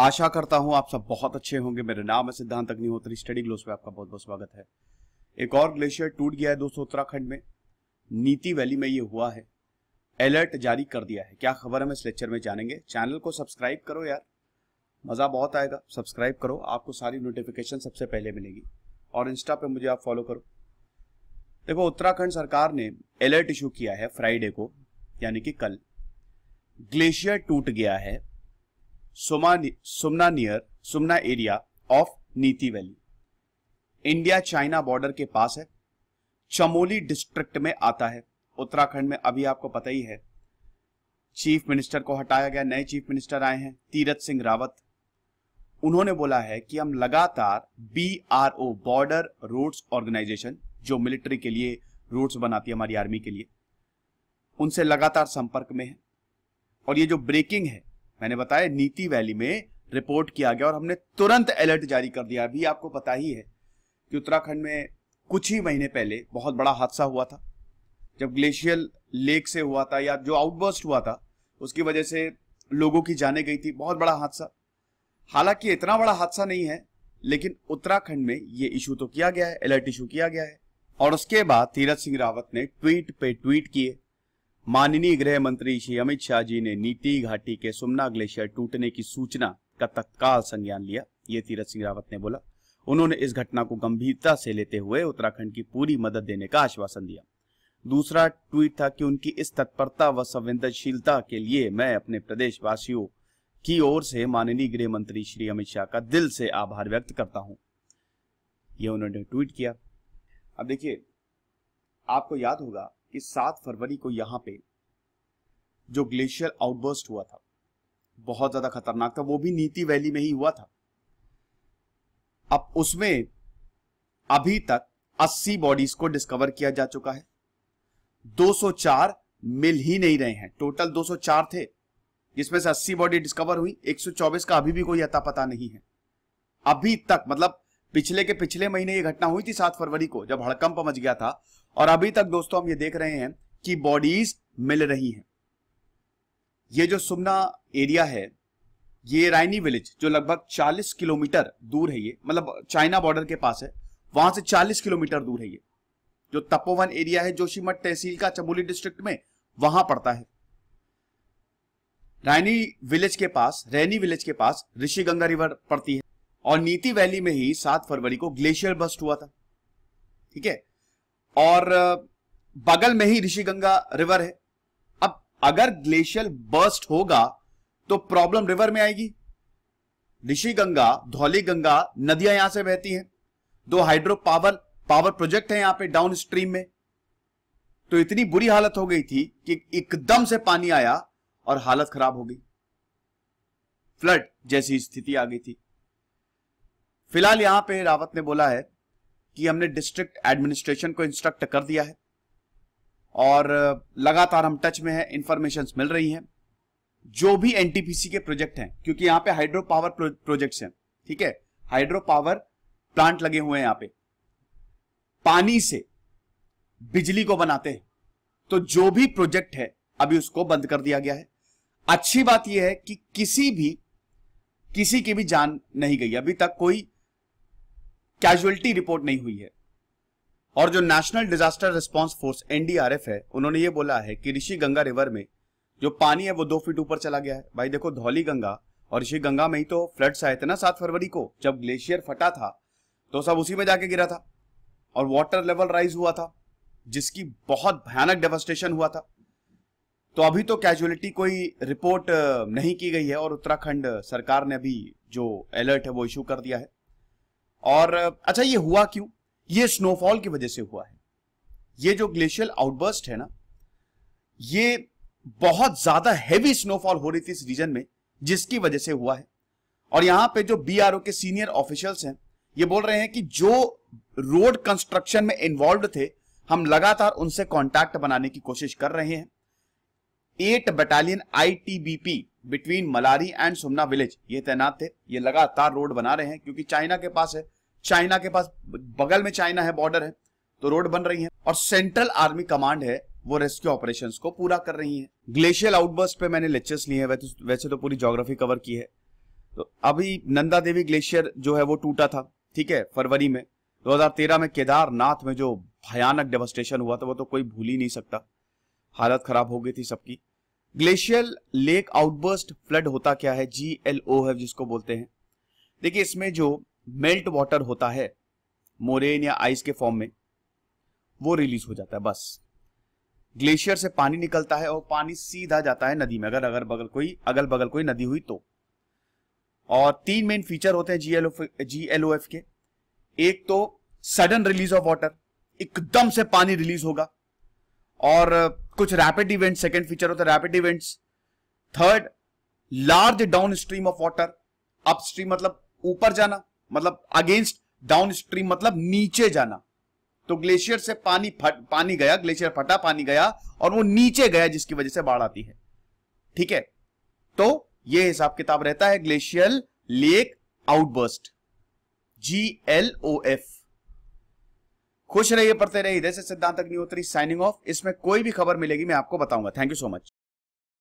आशा करता हूं आप सब बहुत अच्छे होंगे मेरा नाम है सिद्धांत अग्निहोत्री स्टडी ग्लोस में आपका बहुत बहुत स्वागत है एक और ग्लेशियर टूट गया है दोस्तों उत्तराखंड में नीति वैली में ये हुआ है अलर्ट जारी कर दिया है क्या खबर हम इस लेक्चर में जानेंगे चैनल को सब्सक्राइब करो यार मज़ा बहुत आएगा सब्सक्राइब करो आपको सारी नोटिफिकेशन सबसे पहले मिलेगी और इंस्टा पे मुझे आप फॉलो करो देखो उत्तराखंड सरकार ने अलर्ट इशू किया है फ्राइडे को यानी कि कल ग्लेशियर टूट गया है Sumna near Sumna area of Niti valley India China border के पास है चमोली डिस्ट्रिक्ट में आता है उत्तराखंड में अभी आपको पता ही है चीफ मिनिस्टर को हटाया गया नए चीफ मिनिस्टर आए हैं तीरथ सिंह रावत उन्होंने बोला है कि हम लगातार B R O border roads organisation जो मिलिट्री के लिए रोड्स बनाती है हमारी आर्मी के लिए उनसे लगातार संपर्क में है और ये जो ब्रेकिंग है मैंने बताया नीति वैली में रिपोर्ट किया गया और हमने तुरंत अलर्ट जारी कर दिया अभी आपको पता ही है कि उत्तराखंड में कुछ ही महीने पहले बहुत बड़ा हादसा हुआ था जब ग्लेशियल लेक से हुआ था या जो आउटबर्स्ट हुआ था उसकी वजह से लोगों की जाने गई थी बहुत बड़ा हादसा हालांकि इतना बड़ा हादसा नहीं है लेकिन उत्तराखंड में ये इशू तो किया गया है अलर्ट इशू किया गया है और उसके बाद तीरथ सिंह रावत ने ट्वीट पे ट्वीट किए माननीय गृह मंत्री श्री अमित शाह जी ने नीति घाटी के सुमना ग्लेशियर टूटने की सूचना का तत्काल संज्ञान लिया ये तीरथ सिंह रावत ने बोला उन्होंने इस घटना को गंभीरता से लेते हुए उत्तराखंड की पूरी मदद देने का आश्वासन दिया दूसरा ट्वीट था कि उनकी इस तत्परता व संवेदनशीलता के लिए मैं अपने प्रदेशवासियों की ओर से माननीय गृह मंत्री श्री अमित शाह का दिल से आभार व्यक्त करता हूं यह उन्होंने ट्वीट किया अब देखिए आपको याद होगा कि 7 फरवरी को यहां पे जो ग्लेशियर आउटबर्स्ट हुआ था बहुत ज्यादा खतरनाक था वो भी नीति वैली में ही हुआ था अब उसमें अभी तक 80 बॉडीज को डिस्कवर किया जा चुका है 204 मिल ही नहीं रहे हैं टोटल 204 थे जिसमें से 80 बॉडी डिस्कवर हुई 124 का अभी भी कोई अता पता नहीं है अभी तक मतलब पिछले के पिछले महीने ये घटना हुई थी सात फरवरी को जब हड़कंप मच गया था और अभी तक दोस्तों हम ये देख रहे हैं कि बॉडीज मिल रही हैं ये जो सुमना एरिया है ये रायनी विलेज जो लगभग 40 किलोमीटर दूर है ये मतलब चाइना बॉर्डर के पास है वहां से 40 किलोमीटर दूर है ये जो तपोवन एरिया है जोशीमठ तहसील का चमोली डिस्ट्रिक्ट में वहां पड़ता है रायनी विलेज के पास रैनी विलेज के पास ऋषि गंगा रिवर पड़ती है और नीति वैली में ही सात फरवरी को ग्लेशियर बस्ट हुआ था ठीक है और बगल में ही ऋषिगंगा रिवर है अब अगर ग्लेशियर बर्स्ट होगा तो प्रॉब्लम रिवर में आएगी ऋषिगंगा धौली गंगा नदियां यहां से बहती हैं दो हाइड्रो पावर पावर प्रोजेक्ट है यहां पे डाउन स्ट्रीम में तो इतनी बुरी हालत हो गई थी कि एकदम से पानी आया और हालत खराब हो गई फ्लड जैसी स्थिति आ गई थी फिलहाल यहां पे रावत ने बोला है कि हमने डिस्ट्रिक्ट एडमिनिस्ट्रेशन को इंस्ट्रक्ट कर दिया है और लगातार हम टच में है इंफॉर्मेशन मिल रही हैं जो भी एनटीपीसी के प्रोजेक्ट हैं क्योंकि यहाँ पे हाइड्रो पावर प्रोजेक्ट्स हैं ठीक है हाइड्रो पावर प्लांट लगे हुए हैं यहाँ पे पानी से बिजली को बनाते हैं तो जो भी प्रोजेक्ट है अभी उसको बंद कर दिया गया है अच्छी बात यह है कि किसी भी किसी की भी जान नहीं गई अभी तक कोई कैजुअलिटी रिपोर्ट नहीं हुई है और जो national disaster response force NDRF है उन्होंने ये बोला है कि ऋषि गंगा रिवर में जो पानी है वो दो फीट ऊपर चला गया है भाई देखो धौली गंगा और ऋषि गंगा में ही तो फ्लड्स आए थे ना सात फरवरी को जब ग्लेशियर फटा था तो सब उसी में जाके गिरा था और वाटर लेवल राइज हुआ था जिसकी बहुत भयानक डेवस्टेशन हुआ था तो अभी तो कैजुअलिटी कोई रिपोर्ट नहीं की गई है और उत्तराखंड सरकार ने अभी जो अलर्ट है वो इशू कर दिया है और अच्छा ये हुआ क्यों ये स्नोफॉल की वजह से हुआ है ये जो ग्लेशियल आउटबर्स्ट है ना ये बहुत ज्यादा हैवी स्नोफॉल हो रही थी इस रीजन में जिसकी वजह से हुआ है और यहां पे जो बी के सीनियर ऑफिशियल्स हैं ये बोल रहे हैं कि जो रोड कंस्ट्रक्शन में इन्वॉल्व थे हम लगातार उनसे कांटेक्ट बनाने की कोशिश कर रहे हैं eight battalion ITBP between Malari and Sumna village ये तैनात थे ये लगातार रोड बना रहे हैं क्योंकि चाइना के पास है चाइना के पास बगल में चाइना है बॉर्डर है तो रोड बन रही है और सेंट्रल आर्मी कमांड है वो रेस्क्यू ऑपरेशन को पूरा कर रही है ग्लेशियल आउटबर्स्ट पे मैंने लेक्चर्स लिए हैं वैसे, तो पूरी जोग्राफी कवर की है तो अभी नंदा देवी ग्लेशियर जो है वो टूटा था ठीक है फरवरी में 2013 में केदारनाथ में जो भयानक डेवस्टेशन हुआ था वो तो कोई भूल ही नहीं सकता हालत खराब हो गई थी सबकी ग्लेशियल लेक आउटबर्स्ट फ्लड होता क्या है जी एल ओ है जिसको बोलते हैं देखिए इसमें जो मेल्ट वाटर होता है मोरेन या आइस के फॉर्म में वो रिलीज हो जाता है बस ग्लेशियर से पानी निकलता है और पानी सीधा जाता है नदी में अगर अगर बगल कोई अगल बगल कोई नदी हुई तो और तीन मेन फीचर होते हैं जीएलओ जीएलओ के एक तो सडन रिलीज ऑफ वाटर एकदम से पानी रिलीज होगा और कुछ रैपिड इवेंट सेकेंड फीचर होता है rapid events third large downstream of water upstream मतलब ऊपर जाना मतलब अगेंस्ट डाउन स्ट्रीम मतलब नीचे जाना तो ग्लेशियर से पानी फट पानी गया ग्लेशियर फटा पानी गया और वो नीचे गया जिसकी वजह से बाढ़ आती है ठीक है तो ये हिसाब किताब रहता है glacial lake outburst G L O F खुश रहिए पढ़ते रहिए जैसे सिद्धांत अग्निहोत्री साइनिंग ऑफ इसमें कोई भी खबर मिलेगी मैं आपको बताऊंगा थैंक यू सो मच